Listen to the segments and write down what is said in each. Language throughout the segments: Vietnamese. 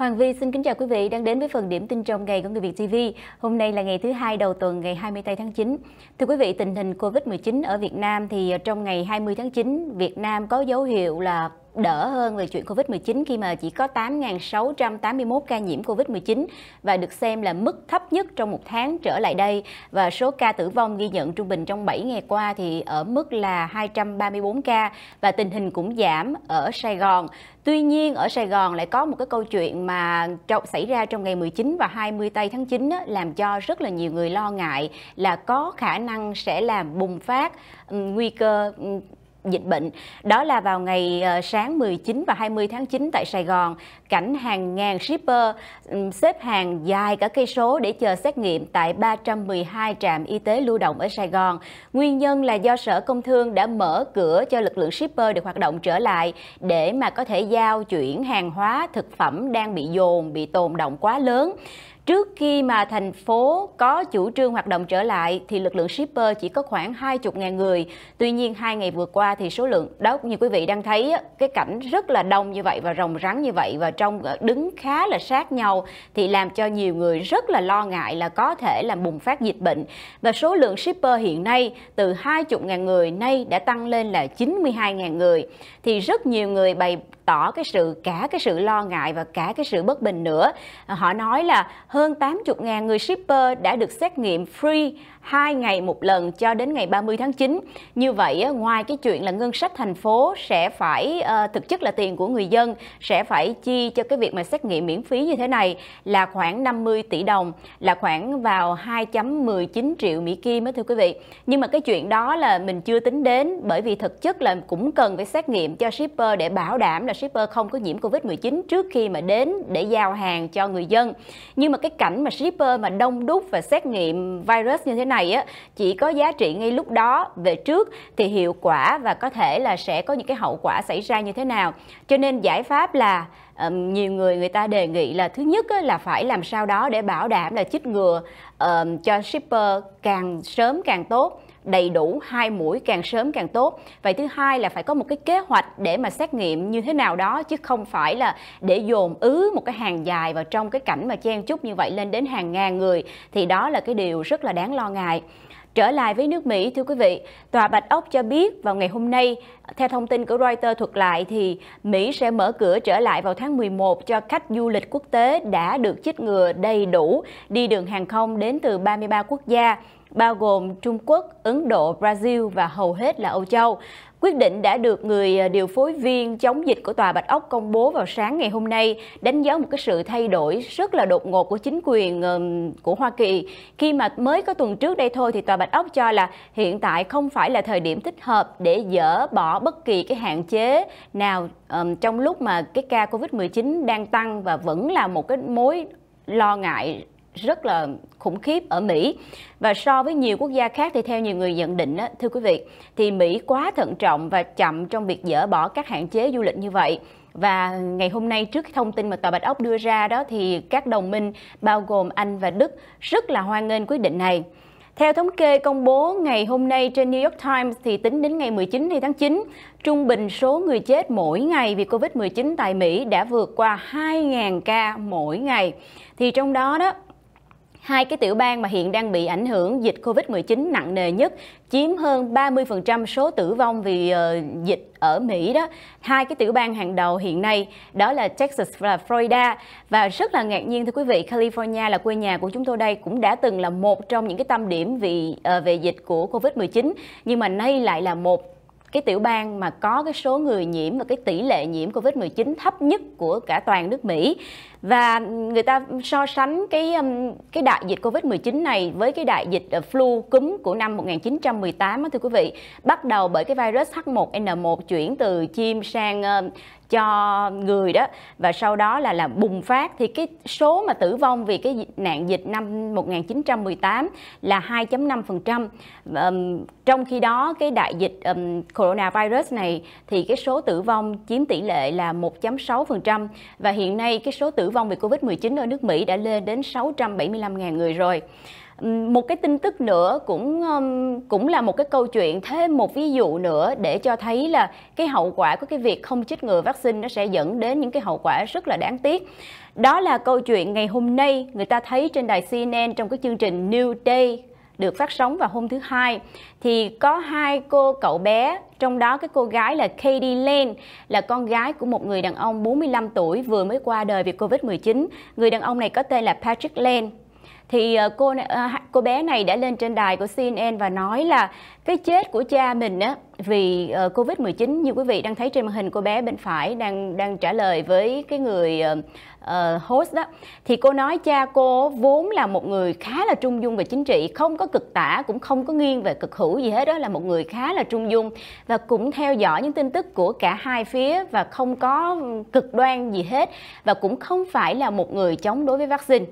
Hoàng Vi xin kính chào quý vị đang đến với phần điểm tin trong ngày của Người Việt TV. Hôm nay là ngày thứ hai đầu tuần ngày 24 tháng 9. Thưa quý vị, tình hình COVID-19 ở Việt Nam thì trong ngày 20 tháng 9, Việt Nam có dấu hiệu là đỡ hơn về chuyện Covid-19 khi mà chỉ có 8.681 ca nhiễm Covid-19 và được xem là mức thấp nhất trong một tháng trở lại đây và số ca tử vong ghi nhận trung bình trong 7 ngày qua thì ở mức là 234 ca và tình hình cũng giảm ở Sài Gòn. Tuy nhiên ở Sài Gòn lại có một cái câu chuyện mà xảy ra trong ngày 19 và 20 tây tháng 9 làm cho rất là nhiều người lo ngại là có khả năng sẽ làm bùng phát ừ, nguy cơ ừ, dịch bệnh. Đó là vào ngày ờ, sáng 19 và 20 tháng 9 tại Sài Gòn, cảnh hàng ngàn shipper xếp hàng dài cả cây số để chờ xét nghiệm tại 312 trạm y tế lưu động ở Sài Gòn. Nguyên nhân là do Sở Công Thương đã mở cửa cho lực lượng shipper được hoạt động trở lại để mà có thể giao chuyển hàng hóa, thực phẩm đang bị dồn, bị tồn động quá lớn. Trước khi mà thành phố có chủ trương hoạt động trở lại thì lực lượng shipper chỉ có khoảng 20.000 người. Tuy nhiên hai ngày vừa qua thì số lượng đó như quý vị đang thấy cái cảnh rất là đông như vậy và rồng rắn như vậy và trong ờ, đứng khá là sát nhau thì làm cho nhiều người rất là lo ngại là có thể là bùng phát dịch bệnh. Và số lượng shipper hiện nay từ 20.000 người nay đã tăng lên là 92.000 người. Thì rất nhiều người bày tỏ cái sự cả cái sự lo ngại và cả cái sự bất bình nữa. Họ nói là hơn 80.000 người shipper đã được xét nghiệm free 2 ngày một lần cho đến ngày 30 tháng 9. Như vậy ngoài cái chuyện là ngân sách thành phố sẽ phải ờ, thực chất là tiền của người dân sẽ phải chi cho cái việc mà xét nghiệm miễn phí như thế này là khoảng 50 tỷ đồng là khoảng vào 2.19 triệu Mỹ Kim đó thưa quý vị. Nhưng mà cái chuyện đó là mình chưa tính đến bởi vì thực chất là cũng cần phải xét nghiệm cho shipper để bảo đảm là shipper không có nhiễm Covid-19 trước khi mà đến để giao hàng cho người dân. Nhưng mà cái cảnh mà shipper mà đông đúc và xét nghiệm virus như thế này á chỉ có giá trị ngay lúc đó về trước thì hiệu quả và có thể là sẽ có những cái hậu quả xảy ra như thế nào cho nên giải pháp là nhiều người người ta đề nghị là thứ nhất là phải làm sao đó để bảo đảm là chích ngừa cho shipper càng sớm càng tốt đầy đủ hai mũi càng sớm càng tốt vậy thứ hai là phải có một cái kế hoạch để mà xét nghiệm như thế nào đó chứ không phải là để dồn ứ một cái hàng dài vào trong cái cảnh mà chen chúc như vậy lên đến hàng ngàn người thì đó là cái điều rất là đáng lo ngại Trở lại với nước Mỹ, thưa quý vị, Tòa Bạch Ốc cho biết vào ngày hôm nay, theo thông tin của Reuters thuật lại thì Mỹ sẽ mở cửa trở lại vào tháng 11 cho khách du lịch quốc tế đã được chích ngừa đầy đủ đi đường hàng không đến từ 33 quốc gia bao gồm Trung Quốc, Ấn Độ, Brazil và hầu hết là Âu Châu. Quyết định đã được người à, điều phối viên chống dịch của Tòa Bạch Ốc công bố vào sáng ngày hôm nay, đánh dấu một cái sự thay đổi rất là đột ngột của chính quyền của Hoa Kỳ. Khi mà mới có tuần trước đây thôi thì Tòa Bạch Ốc cho là hiện tại không phải là thời điểm thích hợp để dỡ bỏ bất kỳ cái hạn chế nào trong lúc mà cái ca Covid-19 đang tăng và vẫn là một cái mối lo ngại rất là khủng khiếp ở Mỹ và so với nhiều quốc gia khác thì theo nhiều người nhận định thưa quý vị thì Mỹ quá thận trọng và chậm trong việc dỡ bỏ các hạn chế du lịch như vậy và ngày hôm nay trước thông tin mà Tòa Bạch Ốc đưa ra đó thì các đồng minh bao gồm Anh và Đức rất là hoan nghênh quyết định này. Theo thống kê công bố ngày hôm nay trên New York Times thì tính đến ngày 19 tháng 9, trung bình số người chết mỗi ngày vì Covid-19 tại Mỹ đã vượt qua 2.000 ca mỗi ngày. Thì trong đó đó Hai cái tiểu bang mà hiện đang bị ảnh hưởng dịch Covid-19 nặng nề nhất chiếm hơn 30% số tử vong vì uh, dịch ở Mỹ đó. Hai cái tiểu bang hàng đầu hiện nay đó là Texas và Florida và rất là ngạc nhiên thưa quý vị, California là quê nhà của chúng tôi đây cũng đã từng là một trong những cái tâm điểm vì uh, về dịch của Covid-19 nhưng mà nay lại là một cái tiểu bang mà có cái số người nhiễm và cái tỷ lệ nhiễm Covid-19 thấp nhất của cả toàn nước Mỹ. Và người ta so sánh cái um, cái đại dịch Covid-19 này với cái đại dịch uh, flu cúm của năm 1918 đó thưa quý vị, bắt đầu bởi cái virus H1N1 chuyển từ chim sang um, cho người đó và sau đó là là bùng phát thì cái số mà tử vong vì cái nạn dịch năm 1918 là 2.5%. Um, trong khi đó cái đại dịch um, coronavirus này thì cái số tử vong chiếm tỷ lệ là 1.6% và hiện nay cái số tử vong vì Covid-19 ở nước Mỹ đã lên đến 675.000 người rồi một cái tin tức nữa cũng cũng là một cái câu chuyện thêm một ví dụ nữa để cho thấy là cái hậu quả của cái việc không chích ngừa vaccine nó sẽ dẫn đến những cái hậu quả rất là đáng tiếc đó là câu chuyện ngày hôm nay người ta thấy trên đài CNN trong cái chương trình New Day được phát sóng vào hôm thứ hai thì có hai cô cậu bé trong đó cái cô gái là Katie Lane là con gái của một người đàn ông 45 tuổi vừa mới qua đời vì Covid-19. Người đàn ông này có tên là Patrick Lane thì ờ, cô ờ, cô bé này đã lên trên đài của CNN và nói là cái chết của cha mình á vì ờ, Covid-19 như quý vị đang thấy trên màn hình cô bé bên phải đang đang trả lời với cái người uh, host đó thì cô nói cha cô vốn là một người khá là trung dung về chính trị không có cực tả cũng không có nghiêng về cực hữu gì hết đó là một người khá là trung dung và cũng theo dõi những tin tức của cả hai phía và không có ừ, cực đoan gì hết và cũng không phải là một người chống đối với vaccine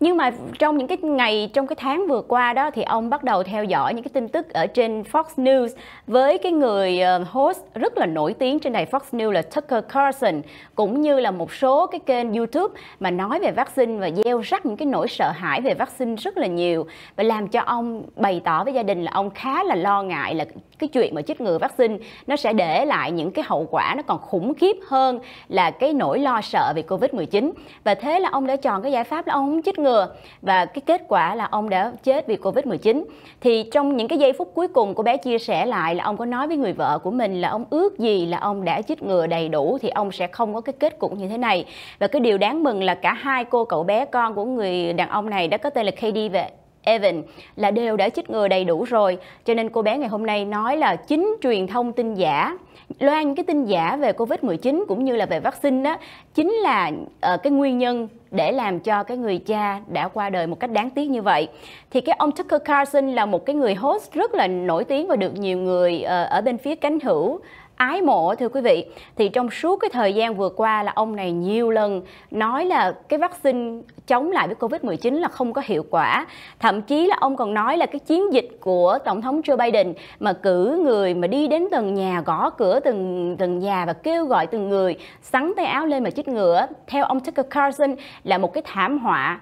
nhưng mà trong những cái ngày trong cái tháng vừa qua đó thì ông bắt đầu theo dõi những cái tin tức ở trên Fox News với cái người ờ, host rất là nổi tiếng trên đài Fox News là Tucker Carlson cũng như là một số cái kênh YouTube mà nói về vaccine và gieo rắc những cái nỗi sợ hãi về vaccine rất là nhiều và làm cho ông bày tỏ với gia đình là ông khá là lo ngại là cái chuyện mà chích ngừa vaccine nó sẽ để lại những cái hậu quả nó còn khủng khiếp hơn là cái nỗi lo sợ về Covid-19 và thế là ông đã chọn cái giải pháp là ông không chích ngừa và cái kết quả là ông đã chết vì Covid-19. Thì trong những cái giây phút cuối cùng cô bé chia sẻ lại là ông có nói với người vợ của mình là ông ước gì là ông đã chích ngừa đầy đủ thì ông sẽ không có cái kết cục như thế này. Và cái điều đáng mừng là cả hai cô cậu bé con của người đàn ông này đã có tên là Katie về Evan là đều đã chích ngừa đầy đủ rồi. Cho nên cô bé ngày hôm nay nói là chính truyền thông tin giả loan cái tin giả về Covid-19 cũng như là về vaccine đó chính là uh, cái nguyên nhân để làm cho cái người cha đã qua đời một cách đáng tiếc như vậy. Thì cái ông Tucker Carlson là một cái người host rất là nổi tiếng và được nhiều người uh, ở bên phía cánh hữu ái mộ thưa quý vị thì trong suốt cái thời gian vừa qua là ông này nhiều lần nói là cái vaccine chống lại với Covid-19 là không có hiệu quả. Thậm chí là ông còn nói là cái chiến dịch của Tổng thống Joe Biden mà cử người mà đi đến từng nhà, gõ cửa từng từng nhà và kêu gọi từng người sắn tay áo lên mà chích ngựa. Theo ông Tucker Carlson là một cái thảm họa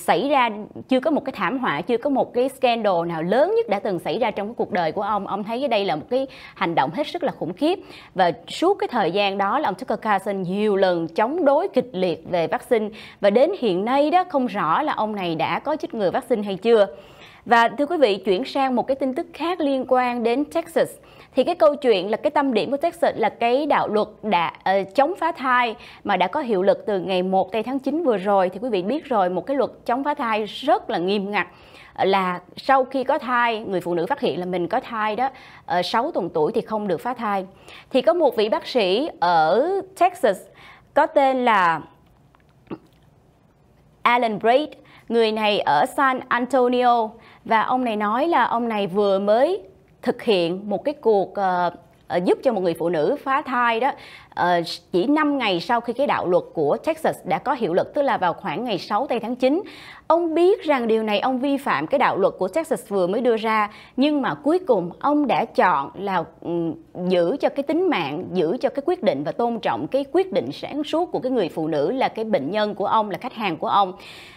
xảy ra chưa có một cái thảm họa chưa có một cái scandal nào lớn nhất đã từng xảy ra trong cái cuộc đời của ông ông thấy cái đây là một cái hành động hết sức là khủng khiếp và suốt cái thời gian đó là ông Tucker Carlson nhiều lần chống đối kịch liệt về vaccine và đến hiện nay đó không rõ là ông này đã có chích ngừa vaccine hay chưa và thưa quý vị chuyển sang một cái tin tức khác liên quan đến Texas thì cái câu chuyện là cái tâm điểm của Texas là cái đạo luật đã uh, chống phá thai mà đã có hiệu lực từ ngày 1 tây tháng 9 vừa rồi thì quý vị biết rồi một cái luật chống phá thai rất là nghiêm ngặt ờ, là sau khi có thai người phụ nữ phát hiện là mình có thai đó 6 ờ, tuần tuổi thì không được phá thai thì có một vị bác sĩ ở Texas có tên là Alan Braid người này ở San Antonio và ông này nói là ông này vừa mới thực hiện một cái cuộc uh, giúp cho một người phụ nữ phá thai đó Ờ, chỉ 5 ngày sau khi cái đạo luật của Texas đã có hiệu lực, tức là vào khoảng ngày 6 tây tháng 9. Ông biết rằng điều này ông vi phạm cái đạo luật của Texas vừa mới đưa ra, nhưng mà cuối cùng ông đã chọn là ừ, giữ cho cái tính mạng, giữ cho cái quyết định và tôn trọng cái quyết định sáng suốt của cái người phụ nữ là cái bệnh nhân của ông, là khách hàng của ông.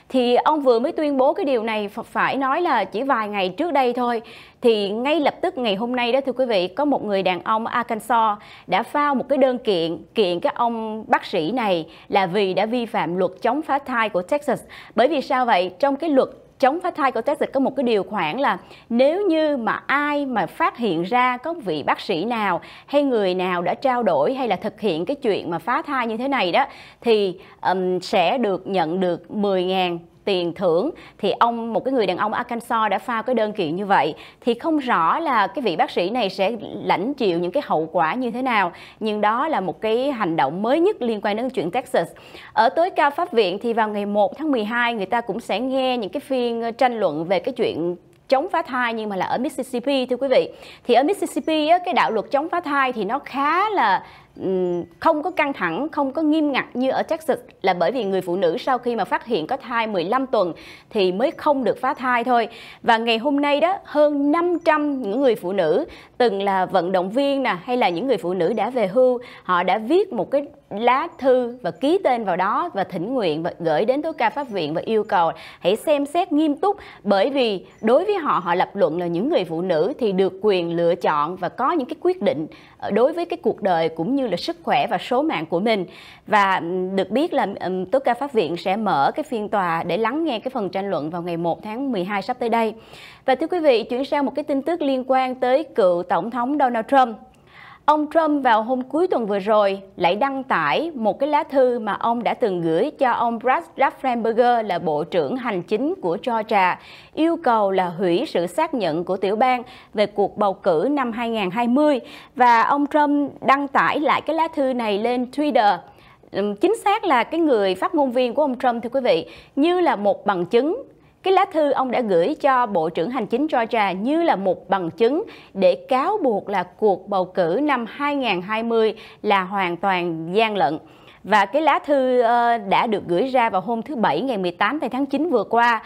Thì ông vừa mới tuyên bố cái điều này phải nói là chỉ vài ngày trước đây thôi thì ngay lập tức ngày hôm nay đó thưa quý vị có một người đàn ông Arkansas đã phao một cái đơn kiện kiện kiện các ông bác sĩ này là vì đã vi phạm luật chống phá thai của Texas. Bởi vì sao vậy? Trong cái luật chống phá thai của Texas có một cái điều khoản là nếu như mà ai mà phát hiện ra có vị bác sĩ nào hay người nào đã trao đổi hay là thực hiện cái chuyện mà phá thai như thế này đó thì um, sẽ được nhận được 10.000 tiền thưởng thì ông một cái người đàn ông Arkansas đã pha cái đơn kiện như vậy thì không rõ là cái vị bác sĩ này sẽ lãnh chịu những cái hậu quả như thế nào nhưng đó là một cái hành động mới nhất liên quan đến chuyện Texas ở tối cao pháp viện thì vào ngày 1 tháng 12 người ta cũng sẽ nghe những cái phiên ờ, tranh luận về cái chuyện chống phá thai nhưng mà là ở Mississippi thưa quý vị thì ở Mississippi cái đạo luật chống phá thai thì nó khá là không có căng thẳng, không có nghiêm ngặt như ở Texas là bởi vì người phụ nữ sau khi mà phát hiện có thai 15 tuần thì mới không được phá thai thôi. Và ngày hôm nay đó, hơn 500 những người phụ nữ từng là vận động viên nè hay là những người phụ nữ đã về hưu, họ đã viết một cái lá thư và ký tên vào đó và thỉnh nguyện và gửi đến tối cao pháp viện và yêu cầu hãy xem xét nghiêm túc bởi vì đối với họ họ lập luận là những người phụ nữ thì được quyền lựa chọn và có những cái quyết định ờ, đối với cái cuộc đời cũng như là sức khỏe và số mạng của mình và được biết là tối cao pháp viện sẽ mở cái phiên tòa để lắng nghe cái phần tranh luận vào ngày 1 tháng 12 sắp tới đây và thưa quý vị chuyển sang một cái tin tức liên quan tới cựu tổng thống Donald Trump Ông Trump vào hôm cuối tuần vừa rồi lại đăng tải một cái lá thư mà ông đã từng gửi cho ông Brad Raffensperger là Bộ trưởng Hành chính của Georgia, yêu cầu là hủy sự xác nhận của tiểu bang về cuộc bầu cử năm 2020 và ông Trump đăng tải lại cái lá thư này lên Twitter chính xác là cái người phát ngôn viên của ông Trump thưa quý vị như là một bằng chứng cái lá thư ông đã gửi cho Bộ trưởng Hành chính Georgia như là một bằng chứng để cáo buộc là cuộc bầu cử năm 2020 là hoàn toàn gian lận. Và cái lá thư ờ, đã được gửi ra vào hôm thứ Bảy ngày 18 tháng 9 vừa qua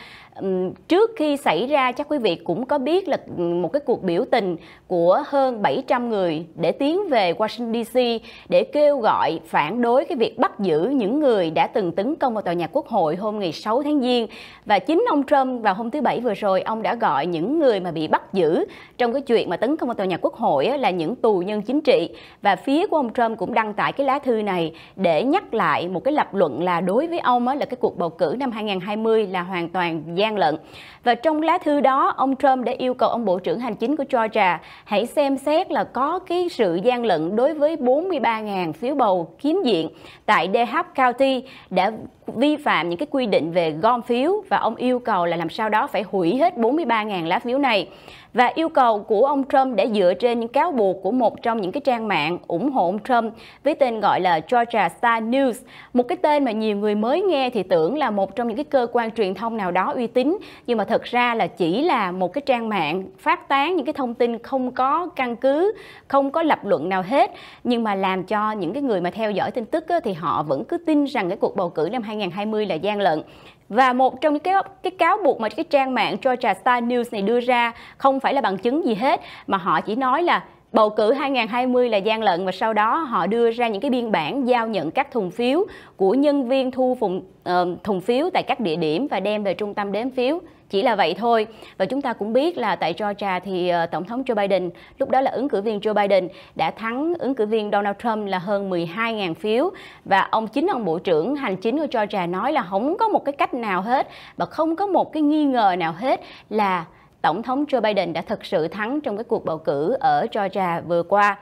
trước khi xảy ra chắc quý vị cũng có biết là một cái cuộc biểu tình của hơn 700 người để tiến về Washington DC để kêu gọi phản đối cái việc bắt giữ những người đã từng tấn công vào tòa nhà Quốc hội hôm ngày 6 tháng Giêng và chính ông Trump vào hôm thứ bảy vừa rồi ông đã gọi những người mà bị bắt giữ trong cái chuyện mà tấn công vào tòa nhà Quốc hội là những tù nhân chính trị và phía của ông Trump cũng đăng tải cái lá thư này để nhắc lại một cái lập luận là đối với ông là cái cuộc bầu cử năm 2020 là hoàn toàn giá gian lận. Và trong lá thư đó, ông Trump đã yêu cầu ông Bộ trưởng Hành chính của Georgia hãy xem xét là có cái sự gian lận đối với 43.000 phiếu bầu kiếm diện tại DeHapp County đã vi phạm những cái quy định về gom phiếu và ông yêu cầu là làm sao đó phải hủy hết 43.000 lá phiếu này. Và yêu cầu của ông Trump để dựa trên những cáo buộc của một trong những cái trang mạng ủng hộ ông Trump với tên gọi là Georgia Star News, một cái tên mà nhiều người mới nghe thì tưởng là một trong những cái cơ quan truyền thông nào đó uy tín, nhưng mà thật ra là chỉ là một cái trang mạng phát tán những cái thông tin không có căn cứ, không có lập luận nào hết, nhưng mà làm cho những cái người mà theo dõi tin tức thì họ vẫn cứ tin rằng cái cuộc bầu cử năm 2020 2020 là gian lận. Và một trong những cái, cái cáo buộc mà cái trang mạng Georgia Star News này đưa ra không phải là bằng chứng gì hết mà họ chỉ nói là bầu cử 2020 là gian lận và sau đó họ đưa ra những cái biên bản giao nhận các thùng phiếu của nhân viên thu phùng, uh, thùng phiếu tại các địa điểm và đem về trung tâm đếm phiếu chỉ là vậy thôi và chúng ta cũng biết là tại Georgia thì ờ, tổng thống Joe Biden lúc đó là ứng cử viên Joe Biden đã thắng ứng cử viên Donald Trump là hơn 12.000 phiếu và ông chính ông bộ trưởng hành chính của Georgia nói là không có một cái cách nào hết và không có một cái nghi ngờ nào hết là tổng thống Joe Biden đã thực sự thắng trong cái cuộc bầu cử ở Georgia vừa qua.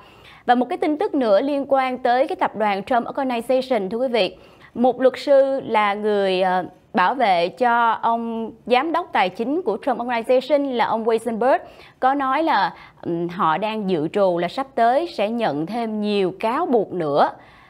Và một cái tin tức nữa liên quan tới cái tập đoàn Trump Organization thưa quý vị. Một luật sư là người ờ, bảo vệ cho ông giám đốc tài chính của Trump Organization là ông Weisenberg có nói là họ đang dự trù là sắp tới sẽ nhận thêm nhiều cáo buộc nữa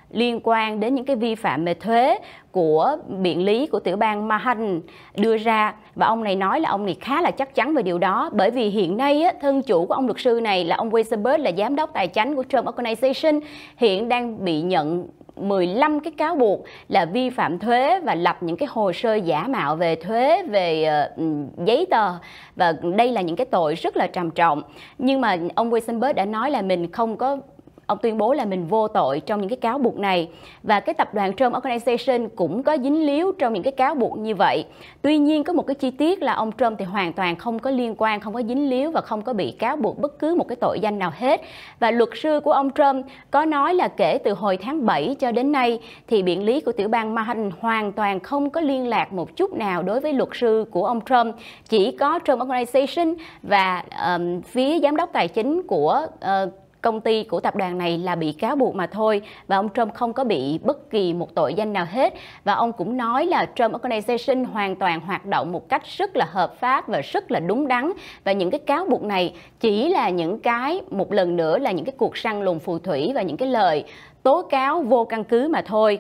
liên quan đến những cái vi phạm về thuế của biện lý của tiểu bang Mahan đưa ra và ông này nói là ông này khá là chắc chắn về điều đó bởi vì hiện nay á, thân chủ của ông luật sư này là ông Weisenberg là giám đốc tài chính của Trump Organization hiện đang bị nhận 15 cái cáo buộc là vi phạm thuế và lập những cái hồ sơ giả mạo về thuế về ờ, giấy tờ và đây là những cái tội rất là trầm trọng nhưng mà ông Weisenberg đã nói là mình không có ông tuyên bố là mình vô tội trong những cái cáo buộc này và cái tập đoàn Trump Organization cũng có dính líu trong những cái cáo buộc như vậy. Tuy nhiên có một cái chi tiết là ông Trump thì hoàn toàn không có liên quan, không có dính líu và không có bị cáo buộc bất cứ một cái tội danh nào hết. Và luật sư của ông Trump có nói là kể từ hồi tháng 7 cho đến nay thì biện lý của tiểu bang Manhattan hoàn toàn không có liên lạc một chút nào đối với luật sư của ông Trump, chỉ có Trump Organization và um, phía giám đốc tài chính của uh, công ty của tập đoàn này là bị cáo buộc mà thôi và ông Trump không có bị bất kỳ một tội danh nào hết và ông cũng nói là Trump Organization hoàn toàn hoạt động một cách rất là hợp pháp và rất là đúng đắn và những cái cáo buộc này chỉ là những cái một lần nữa là những cái cuộc săn lùng phù thủy và những cái lời tố cáo vô căn cứ mà thôi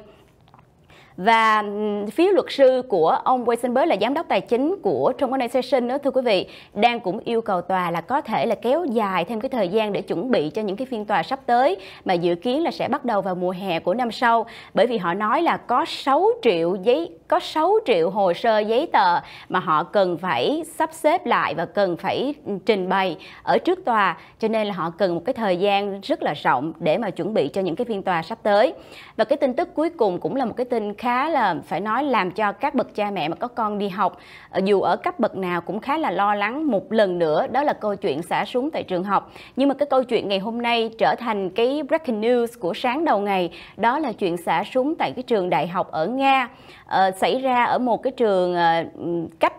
và phía luật sư của ông Weisenberg là giám đốc tài chính của Trump Organization đó thưa quý vị đang cũng yêu cầu tòa là có thể là kéo dài thêm cái thời gian để chuẩn bị cho những cái phiên tòa sắp tới mà dự kiến là sẽ bắt đầu vào mùa hè của năm sau bởi vì họ nói là có 6 triệu giấy có 6 triệu hồ sơ giấy tờ mà họ cần phải sắp xếp lại và cần phải trình bày ở trước tòa cho nên là họ cần một cái thời gian rất là rộng để mà chuẩn bị cho những cái phiên tòa sắp tới và cái tin tức cuối cùng cũng là một cái tin khá là phải nói làm cho các bậc cha mẹ mà có con đi học ờ, dù ở cấp bậc nào cũng khá là lo lắng một lần nữa đó là câu chuyện xả súng tại trường học nhưng mà cái câu chuyện ngày hôm nay trở thành cái breaking news của sáng đầu ngày đó là chuyện xả súng tại cái trường đại học ở nga uh, xảy ra ở một cái trường uh, cách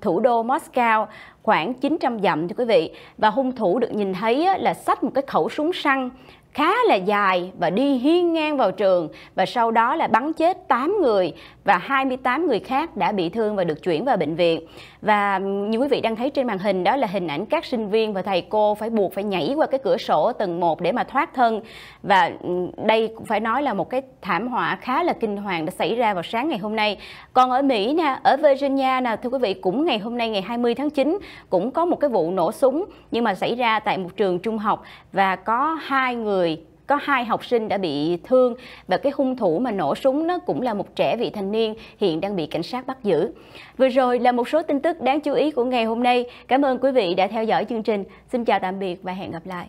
thủ đô Moscow khoảng 900 dặm thưa quý vị và hung thủ được nhìn thấy là xách một cái khẩu súng săn khá là dài và đi hiên ngang vào trường và sau đó là bắn chết 8 người và 28 người khác đã bị thương và được chuyển vào bệnh viện. Và như quý vị đang thấy trên màn hình đó là hình ảnh các sinh viên và thầy cô phải buộc phải nhảy qua cái cửa sổ tầng 1 để mà thoát thân. Và ừ, đây cũng phải nói là một cái thảm họa khá là kinh hoàng đã xảy ra vào sáng ngày hôm nay. Còn ở Mỹ nè, ở Virginia nè thưa quý vị cũng ngày hôm nay ngày 20 tháng 9 cũng có một cái vụ nổ súng nhưng mà xảy ra tại một trường trung học và có hai người có hai học sinh đã bị thương và cái hung thủ mà nổ súng nó cũng là một trẻ vị thành niên hiện đang bị cảnh sát bắt giữ. Vừa rồi là một số tin tức đáng chú ý của ngày hôm nay. Cảm ơn quý vị đã theo dõi chương trình. Xin chào tạm biệt và hẹn gặp lại.